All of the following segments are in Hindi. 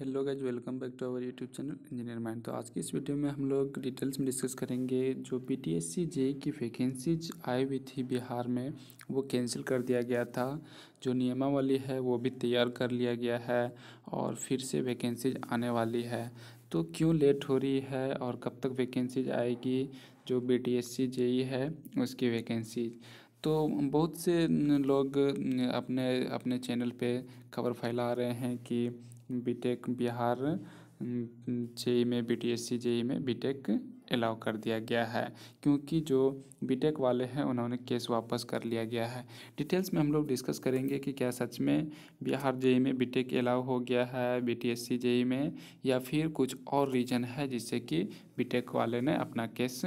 hello guys welcome back to our YouTube channel engineer mind तो आज की इस वीडियो में हम लोग डिटेल्स में डिस्कस करेंगे जो P T S C J की वैकेंसीज आई हुई थी बिहार में वो कैंसिल कर दिया गया था जो नियमावली है वो भी तैयार कर लिया गया है और फिर से वैकेंसीज आने वाली है तो क्यों लेट हो रही है और कब तक वैकेंसीज आएगी जो B T S C J है उसकी वैकेंसीज तो बहुत से लोग अपने अपने चैनल पे खबर फैला रहे हैं कि बीटेक e बिहार जेई में बीटीएससी e जेई में बीटेक अलाउ e कर दिया गया है क्योंकि जो बीटेक वाले हैं उन्होंने केस वापस कर लिया गया है डिटेल्स में हम लोग डिस्कस करेंगे कि क्या सच में बिहार जेई में बीटेक अलाउ हो गया है बीटीएससी जेई में या फिर कुछ और रीज़न है जिससे कि बीटेक वाले ने अपना केस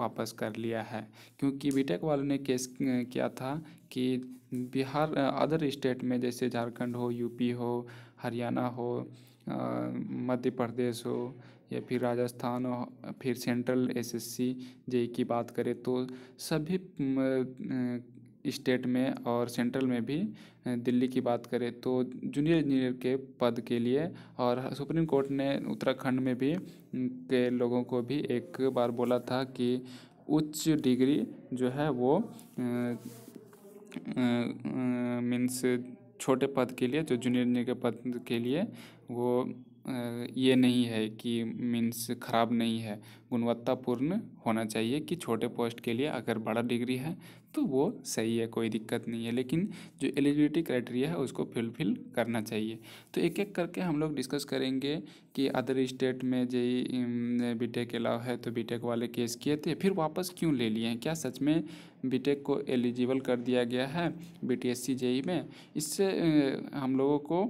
वापस कर लिया है क्योंकि बी वाले ने केस किया था कि बिहार अदर स्टेट में जैसे झारखंड हो यूपी हो हरियाणा हो मध्य प्रदेश हो या फिर राजस्थान हो फिर सेंट्रल एसएससी एस की बात करें तो सभी स्टेट में और सेंट्रल में भी दिल्ली की बात करें तो जूनियर इंजीनियर के पद के लिए और सुप्रीम कोर्ट ने उत्तराखंड में भी के लोगों को भी एक बार बोला था कि उच्च डिग्री जो है वो मीन्स छोटे पद के लिए जो जूनियर इंजीनियर के पद के लिए वो ये नहीं है कि मीन्स खराब नहीं है गुणवत्तापूर्ण होना चाहिए कि छोटे पोस्ट के लिए अगर बड़ा डिग्री है तो वो सही है कोई दिक्कत नहीं है लेकिन जो एलिजिबिलिटी क्राइटेरिया है उसको फुलफिल करना चाहिए तो एक एक करके हम लोग डिस्कस करेंगे कि अदर स्टेट में जे बी टेक अलाव है तो बी टेक वाले केस किए थे फिर वापस क्यों ले लिए हैं क्या सच में बी टेक को एलिजिबल कर दिया गया है B T S C JE में इससे हम लोगों को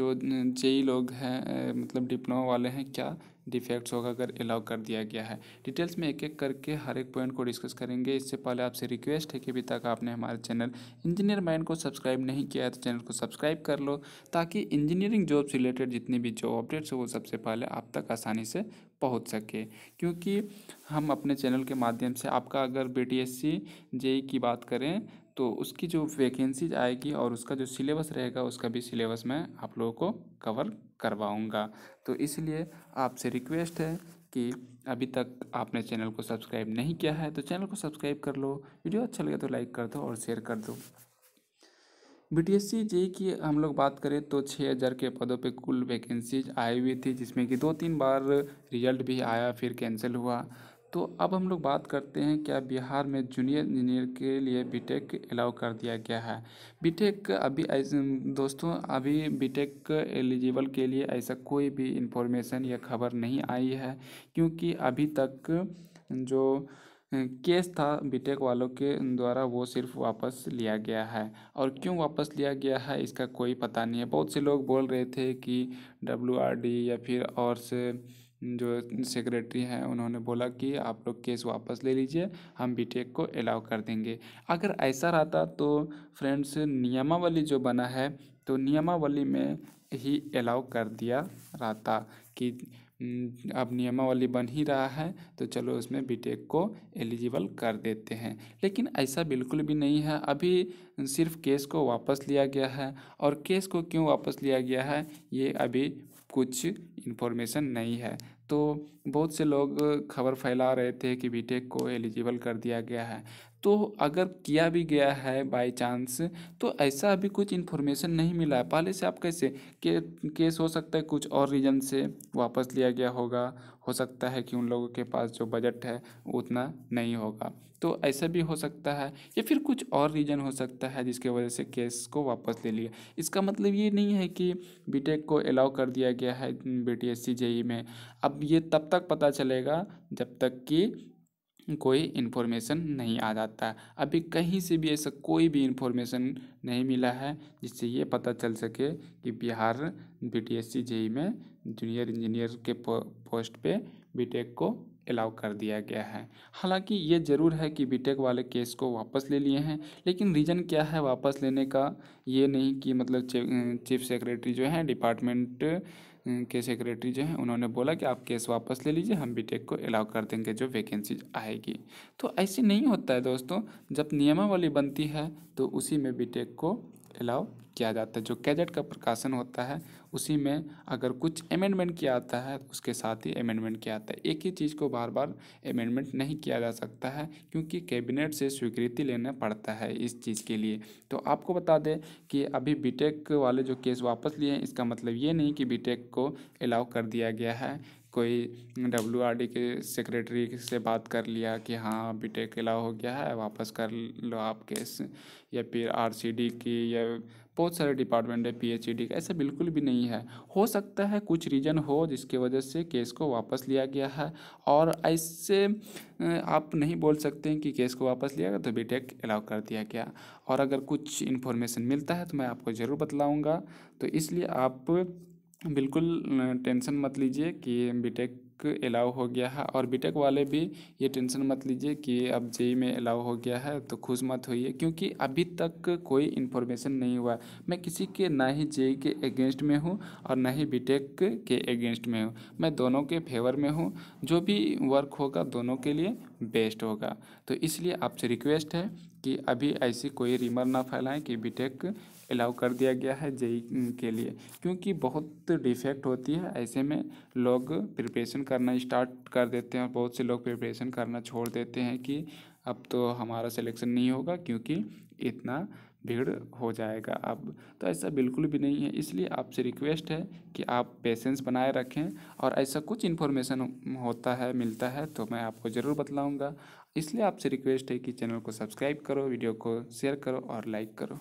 जो जेई e लोग हैं मतलब डिप्लोमा वाले हैं क्या डिफेक्ट्स होगा अगर अलाउ कर दिया गया है डिटेल्स में एक एक करके हर एक पॉइंट को डिस्कस करेंगे इससे पहले आपसे रिक्वेस्ट है कि अभी तक आपने हमारे चैनल इंजीनियर माइंड को सब्सक्राइब नहीं किया है तो चैनल को सब्सक्राइब कर लो ताकि इंजीनियरिंग जॉब से रिलेटेड जितनी भी जॉब अपडेट्स हो वो सबसे पहले आप तक आसानी से पहुँच सके क्योंकि हम अपने चैनल के माध्यम से आपका अगर बी टी एस की बात करें तो उसकी जो वैकेंसीज आएगी और उसका जो सिलेबस रहेगा उसका भी सिलेबस मैं आप लोगों को कवर करवाऊँगा तो इसलिए आपसे रिक्वेस्ट है कि अभी तक आपने चैनल को सब्सक्राइब नहीं किया है तो चैनल को सब्सक्राइब कर लो वीडियो अच्छा लगे तो लाइक कर दो और शेयर कर दो B T S C J की हम लोग बात करें तो छः हज़ार के पदों पे कुल वैकेंसीज आई हुई थी जिसमें कि दो तीन बार रिजल्ट भी आया फिर कैंसिल हुआ तो अब हम लोग बात करते हैं क्या बिहार में जूनियर इंजीनियर के लिए बीटेक अलाउ कर दिया गया है बीटेक अभी दोस्तों अभी बीटेक एलिजिबल के लिए ऐसा कोई भी इंफॉर्मेशन या खबर नहीं आई है क्योंकि अभी तक जो केस था बीटेक वालों के द्वारा वो सिर्फ वापस लिया गया है और क्यों वापस लिया गया है इसका कोई पता नहीं है बहुत से लोग बोल रहे थे कि डब्ल्यू या फिर और से जो सेक्रेटरी हैं उन्होंने बोला कि आप लोग केस वापस ले लीजिए हम बीटेक को अलाउ कर देंगे अगर ऐसा रहता तो फ्रेंड्स नियमावली जो बना है तो नियमावली में ही अलाउ कर दिया रहता कि हम्म, अब नियमावली बन ही रहा है तो चलो उसमें बीटेक e को एलिजिबल कर देते हैं लेकिन ऐसा बिल्कुल भी नहीं है अभी सिर्फ केस को वापस लिया गया है और केस को क्यों वापस लिया गया है ये अभी कुछ इन्फॉर्मेशन नहीं है तो बहुत से लोग खबर फैला रहे थे कि बीटेक e को एलिजिबल कर दिया गया है तो अगर किया भी गया है बाय चांस तो ऐसा अभी कुछ इन्फॉर्मेशन नहीं मिला है पहले से आप कैसे के, केस हो सकता है कुछ और रीज़न से वापस लिया गया होगा हो सकता है कि उन लोगों के पास जो बजट है उतना नहीं होगा तो ऐसा भी हो सकता है या फिर कुछ और रीज़न हो सकता है जिसके वजह से केस को वापस ले लिया इसका मतलब ये नहीं है कि बीटेक को अलाउ कर दिया गया है बी टी एस में अब ये तब तक पता चलेगा जब तक कि कोई इन्फॉर्मेशन नहीं आ जाता अभी कहीं से भी ऐसा कोई भी इन्फॉर्मेशन नहीं मिला है जिससे ये पता चल सके कि Bihar B T S C JE में जूनियर इंजीनियर के पोस्ट पे बीटेक को अलाउ कर दिया गया है हालांकि ये ज़रूर है कि बीटेक वाले केस को वापस ले लिए हैं लेकिन रीज़न क्या है वापस लेने का ये नहीं कि मतलब चीफ सेक्रेटरी जो है डिपार्टमेंट के सेक्रेटरी जो हैं उन्होंने बोला कि आप केस वापस ले लीजिए हम टेक को अलाउ कर देंगे जो वैकेंसी आएगी तो ऐसे नहीं होता है दोस्तों जब नियमावली बनती है तो उसी में बी को अलाउ किया जाता है जो गैजेट का प्रकाशन होता है उसी में अगर कुछ अमेंडमेंट किया जाता है उसके साथ ही अमेंडमेंट किया जाता है एक ही चीज़ को बार बार अमेंडमेंट नहीं किया जा सकता है क्योंकि कैबिनेट से स्वीकृति लेना पड़ता है इस चीज़ के लिए तो आपको बता दें कि अभी बीटेक वाले जो केस वापस लिए हैं इसका मतलब ये नहीं कि बीटेक को अलाउ कर दिया गया है कोई डब्ल्यू आर डी के सेक्रेटरी से बात कर लिया कि हाँ बी टेक अलाउ हो गया है वापस कर लो आप केस या फिर आर सी डी की या बहुत सारे डिपार्टमेंट है पी एच ई डी का ऐसा बिल्कुल भी नहीं है हो सकता है कुछ रीज़न हो जिसके वजह से केस को वापस लिया गया है और ऐसे आप नहीं बोल सकते हैं कि केस को वापस लिया गया तो बी टेक अलाउ कर दिया गया और अगर कुछ इन्फॉर्मेशन मिलता है तो मैं आपको ज़रूर बतलाऊँगा तो इसलिए आप बिल्कुल टेंशन मत लीजिए कि बीटेक अलाउ हो गया है और बीटेक वाले भी ये टेंशन मत लीजिए कि अब जेई e में अलाउ हो गया है तो खुश मत होइए क्योंकि अभी तक कोई इन्फॉर्मेशन नहीं हुआ मैं किसी के ना ही जेई e के अगेंस्ट में हूँ और ना ही बीटेक के अगेंस्ट में हूँ मैं दोनों के फेवर में हूँ जो भी वर्क होगा दोनों के लिए बेस्ट होगा तो इसलिए आपसे रिक्वेस्ट है कि अभी ऐसी कोई रिमर ना फैलाएं कि बीटेक अलाउ कर दिया गया है जेई के लिए क्योंकि बहुत डिफेक्ट होती है ऐसे में लोग प्रिपरेशन करना स्टार्ट कर देते हैं और बहुत से लोग प्रिपरेशन करना छोड़ देते हैं कि अब तो हमारा सिलेक्शन नहीं होगा क्योंकि इतना भीड़ हो जाएगा अब तो ऐसा बिल्कुल भी नहीं है इसलिए आपसे रिक्वेस्ट है कि आप पेशेंस बनाए रखें और ऐसा कुछ इन्फॉर्मेशन होता है मिलता है तो मैं आपको ज़रूर बतलाऊँगा इसलिए आपसे रिक्वेस्ट है कि चैनल को सब्सक्राइब करो वीडियो को शेयर करो और लाइक करो